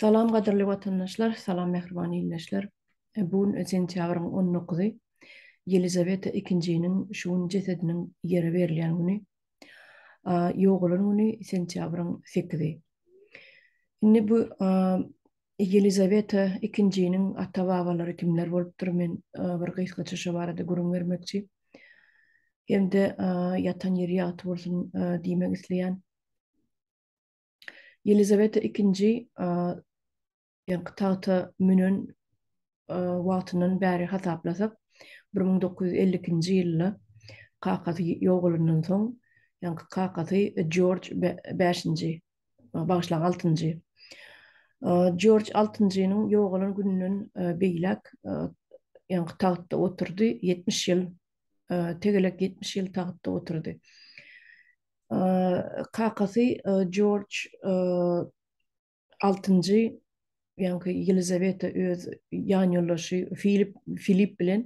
Salam gadirli vatandaşlar, salam mehriban illeşler. E, bu sentyabrın 19-y Elizaveta II-nin şuun jetedinin yeri berilýän A Ýogulyn güni sentyabrın 8-y. Indi bu Elizaveta II-nin atawawalary kimler bolupdyr men bir gysgaça şu barada gurum bermekçi. Hemde ýatan ýeri atyp diýmek isleýän. Elizabeth II ıı, yani tahta münün ıı, vatının bəri hataplasak 1952 yılı kakatı yoğulunun son yani kakatı George V ıı, bağışlan 6 ıı, George 6-nın yoğulun gününün ıı, beylak ıı, yani tahta oturdu 70 yıl ıı, tegelek 70 yıl tahta oturdu. Қа George Джордж алтын джи, ян ка Елизавета өз ян bilen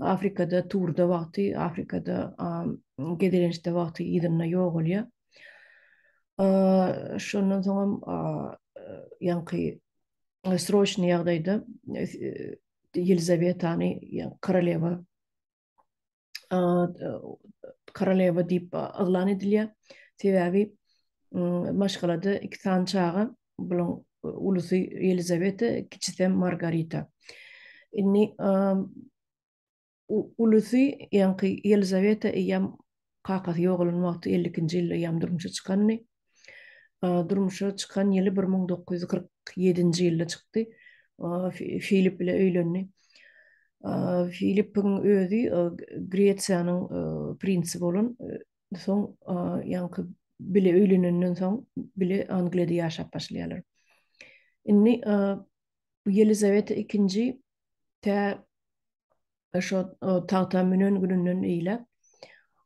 Afrika'da turda Африкада Afrika'da Африкада гэдэрэншда вақти идэнна йогу лия. Шоннан сонгам, ян ка yani королева дипа агла неделя тиеви башкалада iki tañ çağı bulu ulusi Elizaveta kiçiten Margarita eni mm, ulusi yangi Elizaveta e yam yoğulun yoğulunma 52-nji ýylda durmuşa çıkanny durmuşa çıkan ýyly 1947-nji ýyly çykdy Filip bilen öýlený Filippin özü Gretsiýanyň prinsip bolan soň ýa-ni bile öýlenenden soň bile Angliýada ýaşap başlaýarlar. Inni Elizaveta II te şo tahta münün gününün eýle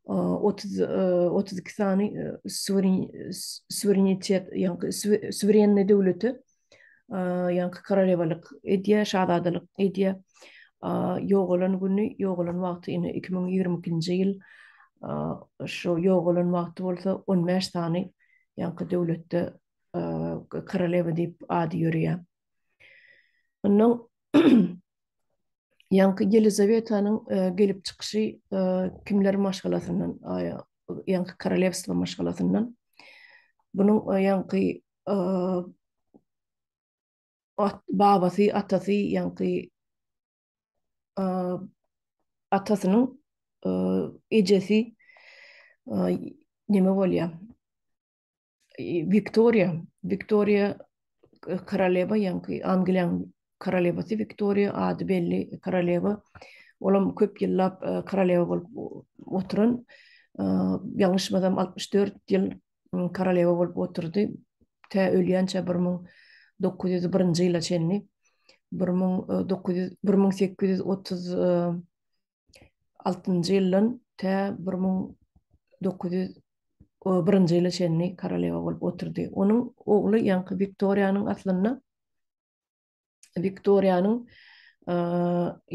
32 sany suverenitet ýa suverenne döwleti ýa-ni karalewalyk edýä, şahzadalyk edýä. yoğulan günü, yoğulan vaxtı yine 2022-ci yil şu yoğulan vaxtı olsa 15 tane yankı devlette kralevi deyip adi yoruya. Onun yankı Yelizaveta'nın e, gelip çıkışı e, kimler maşgalasından yankı kralevsla maşgalasından bunun yankı e, babasi, atasi, yankı atasının ecesi neme ya Victoria Victoria Королева Янки Англиян Королева Victoria Виктория Ад Белли Королева Олам көп vol Королева болып отырын Яңышмадам 64 йыл Королева болып отырды Тә өлянча 1901 жылы 1836-njy ýylyň tä 1901-nji ýyly şeýle karalewa bolup oturdy. Onuň ogly Ýanky Viktoriýanyň aslyny Viktoriýanyň e,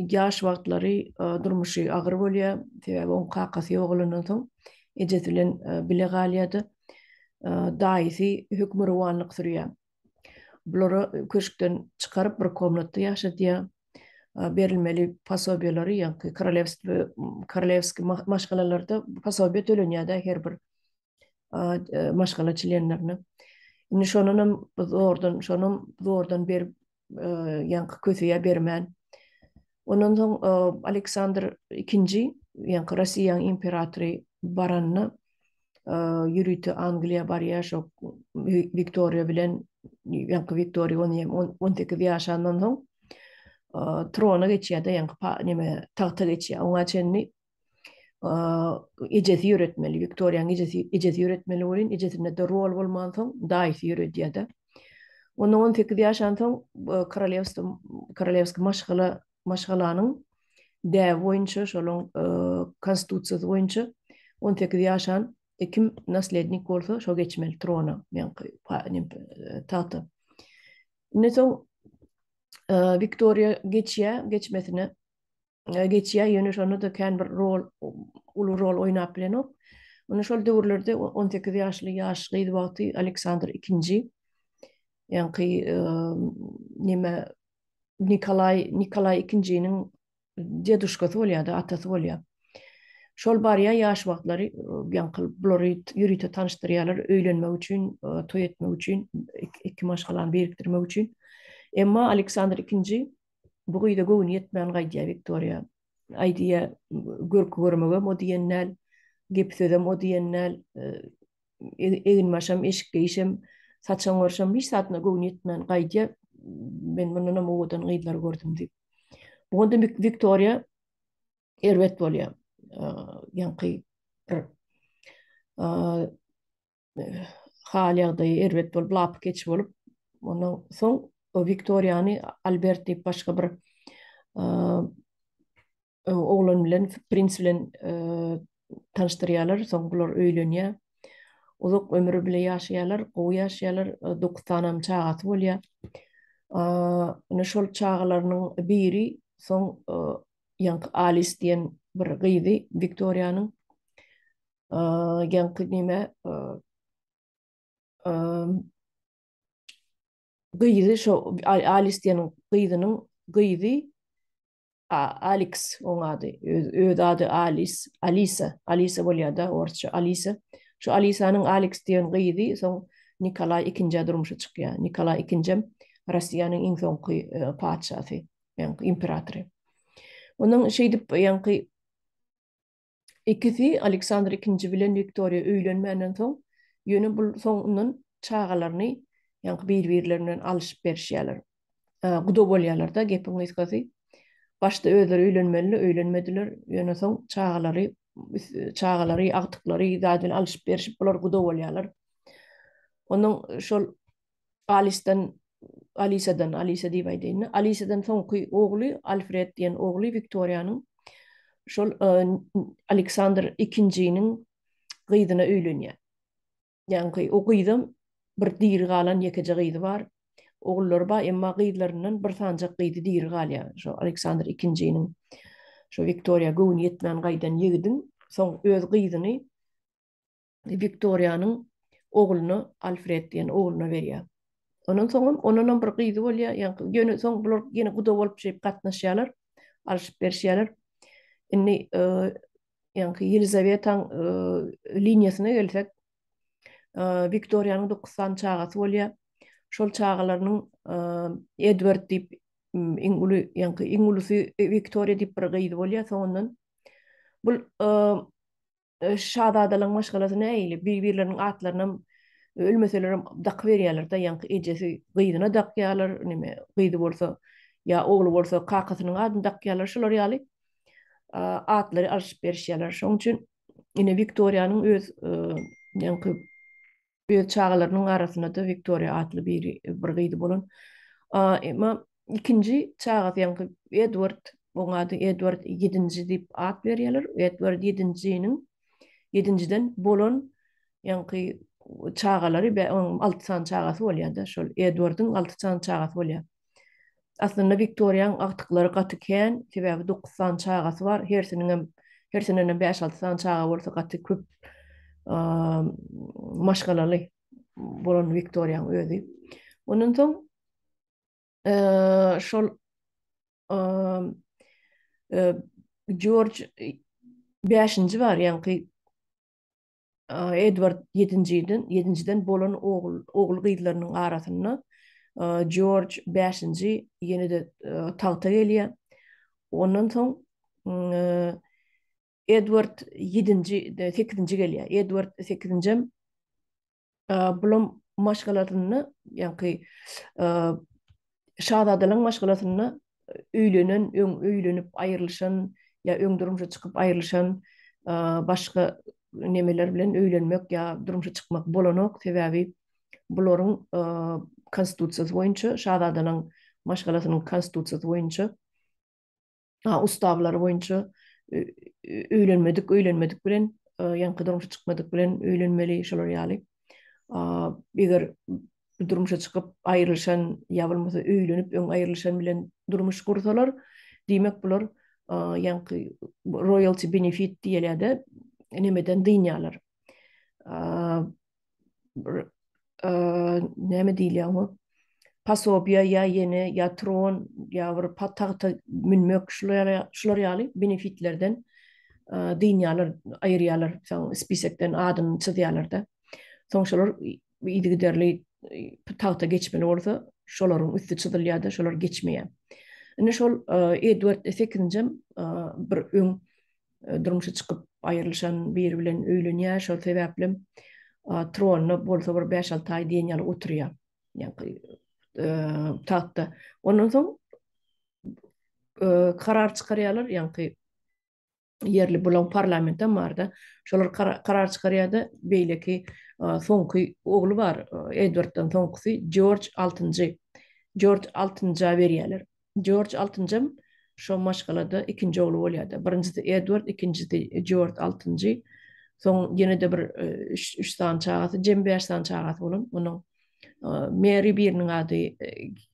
ýaş wagtlary e, durmuşy agyr bolýa, täbi onuň kakasy oglundan soň ejesi e, bilen bile galýady. Daýysy hökmürwanlyk sürýär. bulara köşkden çıkarıp bir komnatda yaşa diye berilmeli pasobiyaları yankı Karalevski, Karalevski maşgalalarda pasobiya tölünye de her bir e, maşgala çilenlerine. Şimdi şonunum doğrudan, şonum doğrudan bir yankı e, köfüye bermen. Onun son e, Aleksandr II. yankı Rasiyan imperatori baranını yürüytü Angliya bariyaş o Victoria bilen yankı Victoria onu yem on teki bir aşağıdan son e, trona geçiyor da yankı tahta geçiyor onun e, için ne ejezi Victoria ejezi ejezi yürütmeli olun ejezi ne de rol bulman son daý yürütüyor da onun on teki bir aşağıdan son Karalevsk'ın Karalevsk'ın maşğala maşğalanın de boyunca şolun konstitutsiyası e, kim naslednik bolsa şo geçmel trona men tatı. Ne e, so e, Victoria geçiye geçmesini e, geçiye yönü şonu da kan bir rol ulu rol oynap bilen Onu şol döwürlerde 18 yaşly yaş gyd wagty Alexander II yani e, nime Nikolay Nikolay II-nin dedushka Tolya da atasolya. Mm şol barya yaş vaqtlary e, yankıl blorit yürüte tanıştıryalar öýlenmek üçin, e, toy etmek üçin, iki maşgalan biriktirmek üçin. Emma Aleksandr II bu gyýda gowun ýetmän gaýdy Victoria. Aýdyýa görk görmegi modiýenler, gep söze modiýenler, e, egin maşam eşik geýişim, saçan görşem hiç satna gowun ýetmän gaýdy. Men muny nämä gowdan gördüm diýip. Bu Victoria Ervet volya. Halyagda yi ervet bol blap keç bolup. Ondan son o Viktoriani Alberti başka bir oğlan bilen, prins bilen tanıştıryalar. Son bular öylönye. Uzuk ömür bile yaşayalar, o yaşayalar, doktanam çağat bol ya. Nishol çağalarının biri, son yank alis diyen bir gyýdy Viktoriýanyň eee gen kynyma eee gyýdy şo Alistiýanyň gyýdynyň gyýdy Alex oň öz ady Alis Alisa Alisa bolýada orça Alisa şo Alisanyň Alex diýen gyýdy soň Nikolay ikinci durmuşa Nikolay e, yani Ikisi Aleksandr II bilen Viktoria öýlenmänden soň ýöne bu soňunyň çağalaryny ýa-ni bir-birlerinden alyşyp berişýärler. Gudo bolýarlar da gepiň ýetgesi. Başda öýleri öýlenmeli, öýlenmediler. Ýöne soň çağalary çağalary, agtyklary zatyn alyşyp berişip bolar gudo bolýarlar. Onuň şol Alistan Alisadan, Alisa diýip aýdyny. Alisadan soňky ogly Alfred diýen ogly Viktoriýanyň şol e, Aleksandr II-niň gyzyna öýlenýär. Ýa-ni o gyzym bir diýer galan ýekeje gyzy bar. Oğullar ba, emma gyzlarynyň bir sanjak gyzy diýer galýa. Şo Aleksandr II-niň şo Viktoria Gowniýetnän gaýdan ýygdyň, soň öz gyzyny Viktorianyň oğluny Alfred diýen oğluna berýär. Onun soň onuň bir gyzy bolýar, ýa-ni soň bular ýene gudaw bolup çykyp gatnaşýarlar, alyşyp berýärler. Inni yani Elizaveta Elizabeth gelsek Victoria nu 90-njy çağa bolýa. Şol çağalarynyň Edward dip ingly yani ki inglysy Victoria dip bergi bolýa soňdan. Bu e, e, şadadalyň maşgalasy näýeli? Bir-biriniň atlaryny öl meseleleri daq berýärler de, yani ejesi gyýdyna daq ýalar, näme gyýdy bolsa ýa oğlu bolsa kakasynyň adyny daq ýalar, şolary ýaly. atlary alyşyp berişýärler. Şoň üçin ýene Viktoriýanyň öz ýa-ni e, öz çağlarynyň arasynda da Viktoriýa atly biri e, bir gydy bolan. A emma ikinji çağa ýa-ni Edward, oňa da Edward 7-nji diýip at berýärler. Edward 7-njiň 7-njiden bolan ýa-ni çağalary 6-san çağa bolýar da. Şol Edwardyň 6-san çağa bolýar. aslında Victoria'n aktıkları katıken tibabı 9 san çağası var. Her sininin her sininin 5-6 san çağı olsa katı köp ıı, maşgalalı bolan Victoria'n özü. Onun son ıı, şol ıı, George 5-nji Edward 7-nji 7-nji bolan oğul oğul George V ýene de e, tahta gelýär. Ondan soň e, Edward 7-nji, 8-nji gelýär. Edward 8-nji e, bulum maşgalatyny, ýa-ni şahzadalaryň maşgalatyny öýlenen, öň öýlenip aýrylyşan ýa öň durmuşa çykyp aýrylyşan başga nämeler bilen öýlenmek ýa durmuşa çykmak bolanok sebäbi bulorun konstitutsiyasy boýunça, şahadatynyň maşgalasynyň konstitutsiyasy boýunça, a ustablar boýunça öýlenmedik, öýlenmedik bilen, ýa-ni durmuşa çykmadyk bilen öýlenmeli şolary ýaly. A eger durmuşa çykyp aýrylşan ýa bolmasa öýlenip, öň aýrylşan bilen durmuş gurdalar, diýmek bular, ýa-ni royalty benefit diýilýär-de, enemeden dünýalar. näme diýilýär ýa pasopia ýa ýene ýatron ýa bir patagta minmek şular ýaly benefitlerden din ýaly aýry ýaly soň spisekden adam çydyalarda soň şular ýigiderli patagta geçmen bolsa şular üstü çydylyada şular geçmeýe. Indi şol Edward Efekinji bir ýum durmuşa çykyp aýrylşan bir bilen öýlenýär şol sebäplim. tronu bolsa bir 5-6 ay diýen ýaly oturýar. Ýa-ni e, tahtda. Ondan soň e, karar çykaryarlar, ýa-ni yerli bolan parlamenta marda şolar karar çykaryady. Beýleki e, soňky ogly bar, Edwarddan soňky George 6-njy. George 6-njy berýärler. George 6-njy şo maşgalada ikinji ogly bolýar. Birinji Edward, ikinji George 6-njy. Son yine de bir 3 saat çağatı, cem 5 saat çağatı olun. Onun Mary Beer'nin adı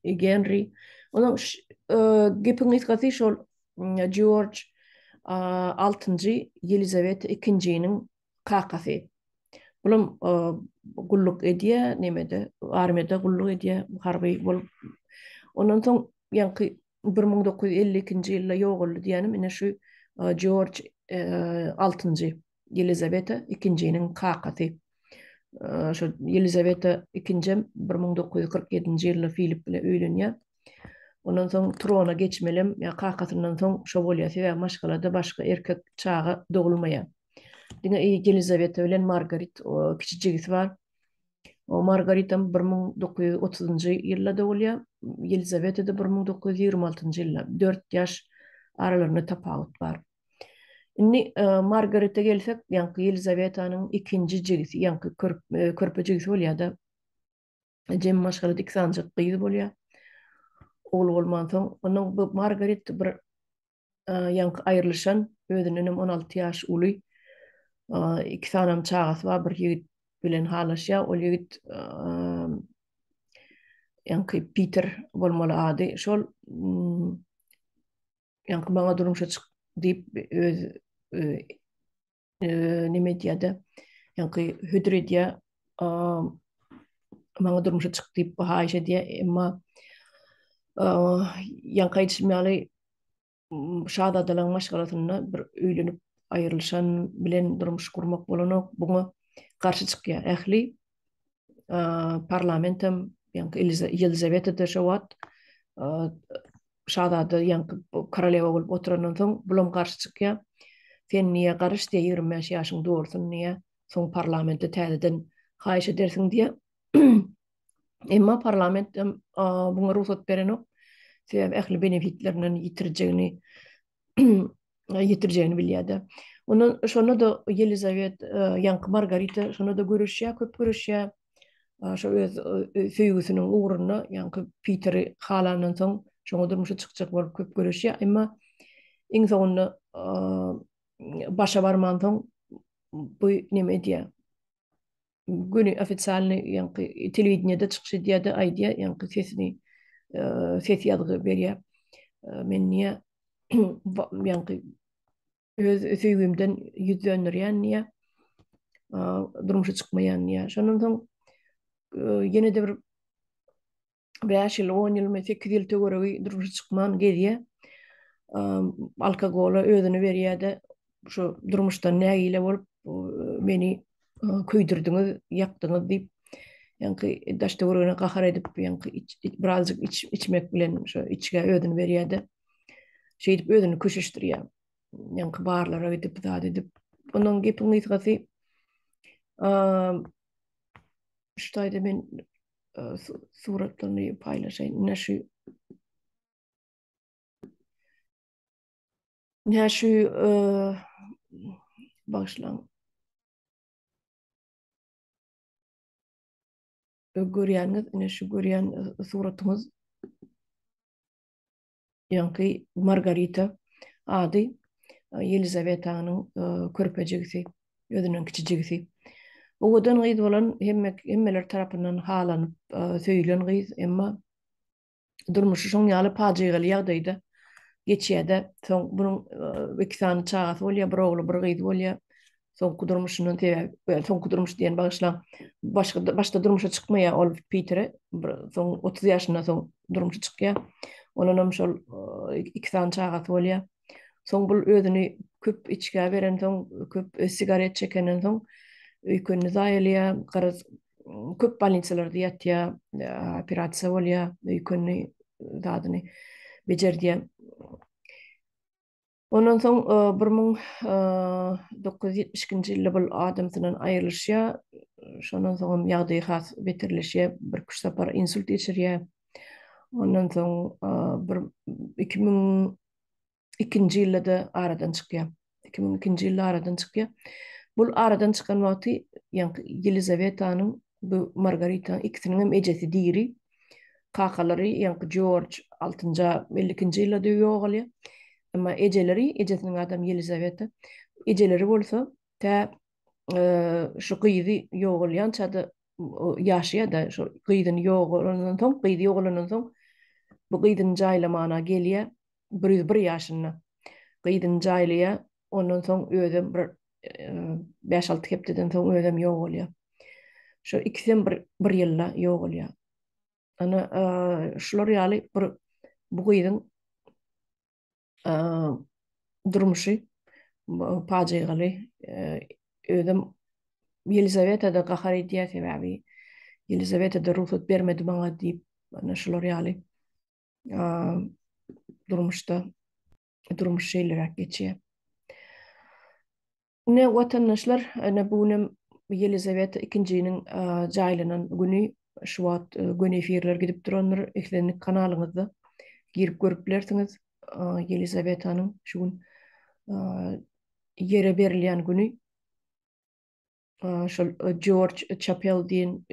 e, Genry. Onun e, gipin itkati şol mm, George 6-ci e, Yelizavet 2-ci'nin kakafi. Bulum gulluk ediyya, nemede, armiyada gulluk ediyya, harbi bol. Onun son yankı 1952 nji ýylda yoğullu diyanim, ina şu George 6-ci. Елизавета 2-нин кагаты. Ошо Елизавета 2 1947-нче жылы Филип менен үйлөнгө. Ондан соң трона кечмелем, я кагатынан соң Шоболиясы жана башкаларда башка erkek чагы доголмая. Дине Елизавета менен Маргарит кичи жигит бар. О Маргарита 1930-нче жылда доголя, Елизавета да 1926 жылда 4 жаш араларын тапалып бар. Ni e, Margaret'e gelsek, yankı Elizabeth'a'nın ikinci cigisi, yankı körp, e, körpü cigisi bol ya da Cem Maşgalı dik sancı kıyız bol ya. Oğul olman son. Onun bu Margaret bir yankı e, ayrılışan, ödününüm 16 yaş ulu. İki sanam çağası var, bir yigit bilen halaş ya. Ol yigit yankı Peter bolmalı adı. Şol yankı mm, bana durumşa deyip öz neme diýdi. Ýa-ni hödüre diýe maňa durmuşa çykdy diýip haýşa diýe emma ýa-ni kaýtmaly şada dalan maşgalatyna bir öýlenip aýrylşan bilen durmuş kurmak bolan buna buňa garşy çykýa. Ähli parlamentem ýa-ni Elizaveta de Şowat şahzada yankı karalewa bolup oturandan soň bulum karşı çıkıya. Sen niye garşy diye 25 yaşın doğursun niye son parlamentte tədədən edersin diye. Emma parlament bu buna ruhsat berin o. Sebep ehli benefitlerinin yitireceğini yitireceğini biliyordu. Onun şuna da e, Margarita şuna da köp görüşüye. Şu öz, öz, öz, öz, öz, Çoğu durmuşa çıkacak var köp görüşi. Emma iň soňda başa barmandan bu näme diýe? Güni ofitsialny ýa telewizionda çykýan diýe de sesini ses ýazgy berýär. Men niýe ýa-ni öz öýümden ýüzlenýär ýa-ni durmuşa ýene-de 5 ýyl, 10 ýyl, 8 ýyl töwereg durup çykman gelýär. Alkogola özüni berýärdi. Şu durmuşdan näge ile bolup meni e, köýdürdiňiz, ýakdyňyz diýip Yankı daşta vuruyna kahar edip yankı iç, iç, iç, içmek bilen şu içge ödün veriyordu. Şey edip ödünü köşüştür ya. gidip Um, şu E, surat ony faylasy nesy nesy e başlan Goryan net nesy Goryan suratony Margarita adi Elizaveta onu ödünün yedenkeçejigti Ogudan gyz bolan hemmek hemmeler tarapından halanyp e, söýülen gyz, emma durmuşy şoň ýaly pajygaly ýagdaýda geçýärde. Soň bunun e, iki sany çagasy bolýar, bir ogly, bir gyz bolýar. Soň kudurmuşynyň tebäbi, e, soň kudurmuş diýen bagyşlan başga başda durmuşa çykmaýa ol Peter'e, soň 30 ýaşyna soň durmuşa çykýa. Onuň hem şol iki sany çagasy bolýar. Soň bu özüni köp içgä beren soň köp sigaret çekenden soň Ükünü zayliya, garaz mm, köp balinçalarda yatya, operatsiya bolya, ükünü dadyny bejerdi. Onuň soň 1972 e, e, nji ýylda bu adamdan aýrylýar, şonuň soň ýagdaý hat beterleşýär, bir kuş sapar insult geçirýär. Onuň soň 2002-nji e, ýylda aradan çykýar. 2002-nji ýylda aradan çykýar. Bu aradan çıkan vakti yani Elizaveta'nın bu Margarita ikisinin hem ecesi diri. Kakaları yani George 6. ve 12. yıla diyor oğulya. Ama eceleri ecesinin adam Elizaveta. Eceleri olsa ta e, şu kıyıdı yoğulyan çadı yaşaya da şu kıyıdın yoğulundan son kıyıdı yoğulundan son bu kıyıdın cahile mana geliyor bir yaşına kıyıdın cahileye ondan son öyüze 5-6 e, kepteden soň özüm ýok bolýar. Şo ikisem bir bir ýylda ýok bolýar. Ana e, şolary ýaly bir bu güýdiň a e, durmuşy paýjygaly ödüm Елизавета да gahary diýdi mäbi. Елизавета да ruhut bermedi durmuşda durmuş şeýle rahat Ne vatandaşlar ne bu ne Yelizaveta ikinciinin e, jaylanan günü şuat e, günü efirler gidip duranlar eklenik kanalınızda girip görüp bilirsiniz e, Yelizaveta'nın şu gün yere berliyan günü Şol George Chapel diyen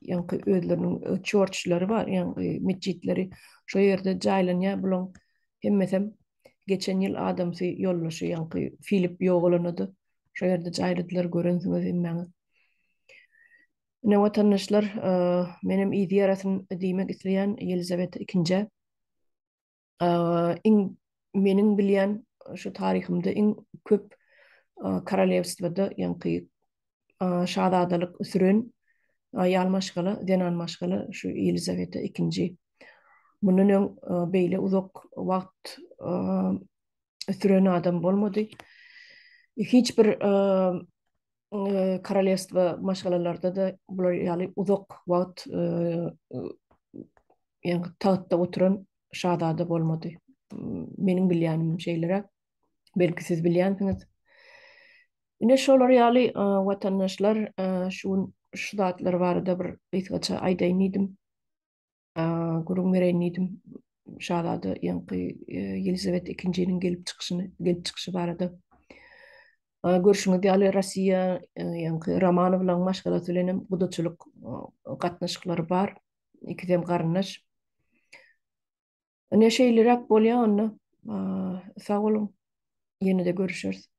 yankı ödlerinin George'ları var yankı mitcidleri şu yerde jaylan ya bulan hem mesem geçen yil adamsi yollu yankı Filip yoğulunudu şu yerde jaýrydylar görünýär hemme. Nawatanyşlar, eee, menim ideýaratyn diýmek isleýän Elizabet II. Eee, meniň bilýän şu taryhymda in köp e, karalewstwada ýa-ni e, şahadalyk üçin e, ýalmaşgyny, denanmaşgyny şu Elizabet II. Munu näme beýle uzak wagt eee Ötürenü adam bolmadı. hiç bir e, e, karalestva maşgalalarda da bular yani uzak vaat yani tahtta oturan şahdada bolmadı. Benim bilyanim şeylere. Belki siz bilyansınız. Yine şolar yali e, vatandaşlar e, şun şu dağıtlar var bir ıtkaça ayda inidim. E, gurum vereyin idim. Şahdada yankı e, Elizabeth ikinciyinin gelip çykyşyny, gelip çykyşy barada. a görüşüňizde alle Rossiya ýa-da bilen maşgala tülenim bu daçylyk e, gatnaşyklary bar iki dem garnaş. Näşe lirak Polia e, Sağ Saulu ýene de görüşürs